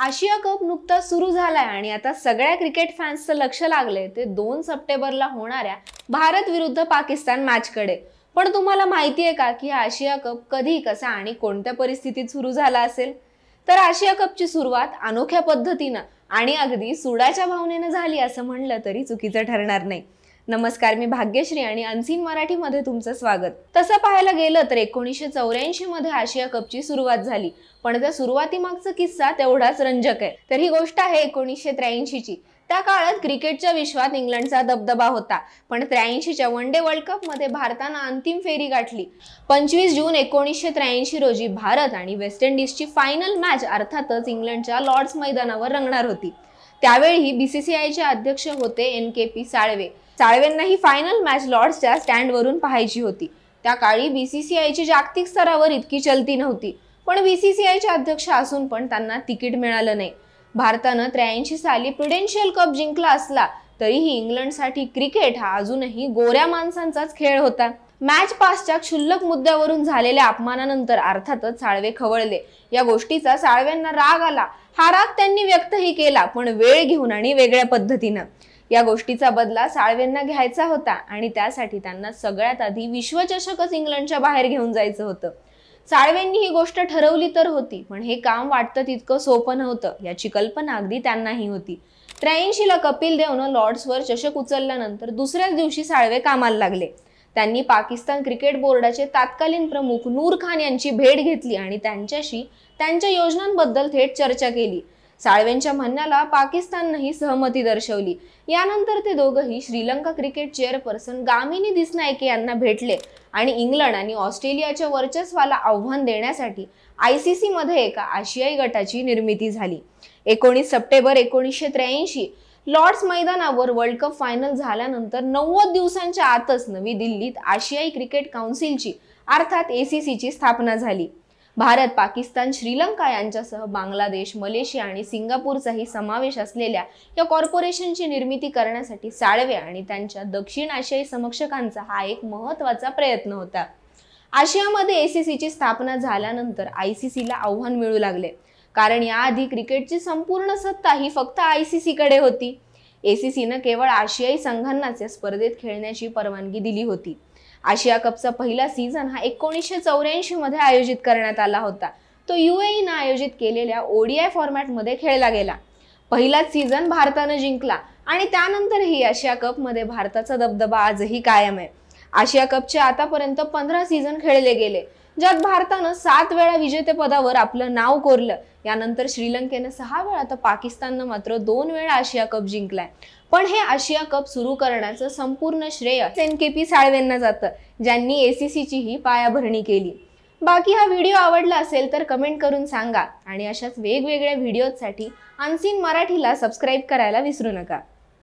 आशिया cup नुकता सुरू झालाय आणि आता सगळ्या क्रिकेट फॅन्सचं लक्ष लागले ते दोन सप्टेंबरला होणाऱ्या भारत विरुद्ध पाकिस्तान मॅचकडे पण तुम्हाला माहिती आहे का की आशिया कप कधी कसा आणि कोणत्या परिस्थितीत सुरू झाला असेल तर आशिया कपची सुरुवात अनोख्या पद्धतीनं आणि अगदी सुडाच्या भावनेनं झाली असं म्हणलं तरी चुकीचं ठरणार नाही नमस्कार मी भाग्यश्री आणि अनसीन मराठीमध्ये तुमचं स्वागत तसं पाहायला गेलं तर एकोणीसशे चौऱ्याऐंशी मध्ये आशिया कपची सुरुवात झाली पण त्या सुरुवातीमागचा किस्सा तेवढाच रंजक आहे तर ही गोष्ट आहे एकोणीसशे त्र्याऐंशी ची त्या काळात क्रिकेटच्या विश्वात इंग्लंडचा दबदबा होता पण त्र्याऐंशीच्या वन डे वर्ल्ड कप मध्ये भारतानं अंतिम फेरी गाठली पंचवीस जून एकोणीसशे त्र्याऐंशी रोजी भारत आणि वेस्ट इंडिजची फायनल मॅच अर्थातच इंग्लंडच्या लॉर्ड्स मैदानावर रंगणार होती त्यावेळी बीसीसीआयचे अध्यक्ष होते एन के पी साळवे साळवेंना ही फायनल मॅच लॉर्ड्सच्या स्टँडवरून पाहायची होती त्या काळी बीसीसीआयची जागतिक स्तरावर इतकी चलती नव्हती पण बीसीसीआयचे अध्यक्ष असून पण त्यांना तिकीट मिळालं नाही भारतानं त्र्याऐंशी साली प्रुडेन्शियल कप जिंकला असला तरीही इंग्लंडसाठी क्रिकेट हा अजूनही गोऱ्या माणसांचाच खेळ होता मॅच पासच्या क्षुल्लक मुद्द्यावरून झालेल्या अपमानानंतर अर्थातच साळवे खवळले या गोष्टीचा साळव्यांना राग आला हा राग त्यांनी व्यक्तही केला पण वेळ घेऊन आणि वेगळ्या पद्धतीनं या गोष्टीचा बदला साळवेंना घ्यायचा होता आणि त्यासाठी त्यांना सगळ्यात आधी विश्वचषकच इंग्लंडच्या बाहेर घेऊन जायचं होतं साळवेंनी ही गोष्ट ठरवली तर होती पण हे काम वाटतं तितकं सोपं नव्हतं याची कल्पना अगदी त्यांनाही होती त्र्याऐंशीला कपिल देवनं लॉर्ड्सवर चषक उचलल्यानंतर दुसऱ्याच दिवशी साळवे कामाला लागले त्यांनी पाकिस्तान क्रिकेट बोर्डाचे तत्कालीन प्रमुख नूर खान यांची भेट घेतली आणि त्यांच्याशी त्यांच्या योजनांबद्दल थेट चर्चा केली साळवेंच्या म्हणण्याला पाकिस्ताननंही सहमती दर्शवली यानंतर ते दोघंही श्रीलंका क्रिकेट चेअरपर्सन गामिनी दिसनायके यांना भेटले आणि इंग्लंड आणि ऑस्ट्रेलियाच्या वर्चस्वाला आव्हान देण्यासाठी आय सी सीमध्ये एका आशियाई गटाची निर्मिती झाली एकोणीस सप्टेंबर एकोणीसशे त्र्याऐंशी लॉर्ड्स मैदानावर वर्ल्ड कप फायनल झाल्यानंतर नव्वद दिवसांच्या आतच नवी दिल्लीत आशियाई क्रिकेट काउन्सिलची अर्थात एसीसीची स्थापना झाली भारत पाकिस्तान श्रीलंका यांच्यासह बांगलादेश मलेशिया आणि सिंगापूरचाही समावेश असलेल्या या कॉर्पोरेशनची निर्मिती करण्यासाठी साळवे आणि त्यांच्या दक्षिण आशियाई समक्षकांचा हा एक महत्त्वाचा प्रयत्न होता आशियामध्ये एसीसीची स्थापना झाल्यानंतर आय सी सीला आव्हान मिळू लागले कारण याआधी क्रिकेटची संपूर्ण सत्ता ही फक्त आय सी सीकडे होती ए सी सीनं केवळ आशियाई संघांनाच या स्पर्धेत खेळण्याची परवानगी दिली होती आशिया कपचा पहिला सीझन हा एकोणीसशे चौऱ्याऐंशीमध्ये आयोजित करण्यात आला होता तो न आयोजित केलेल्या ओडीआय फॉर्मॅटमध्ये खेळला गेला पहिलाच सीझन भारतानं जिंकला आणि त्यानंतरही आशिया कपमध्ये भारताचा दबदबा आजही कायम आहे आशिया कपचे आतापर्यंत पंधरा सीझन खेळले गेले ज्यात भारतानं सात वेळा विजेतेपदावर आपलं नाव कोरलं यानंतर श्रीलंकेनं सहा वेळा तर पाकिस्ताननं मात्र दोन वेळा आशिया कप जिंकलाय पण हे आशिया कप सुरू करण्याचं संपूर्ण श्रेय एन के पी साळवेंना जातं ज्यांनी एसीसीची ही पायाभरणी केली बाकी हा व्हिडिओ आवडला असेल तर कमेंट करून सांगा आणि अशाच वेगवेगळ्या व्हिडिओजसाठी अनसीन मराठीला सबस्क्राईब करायला विसरू नका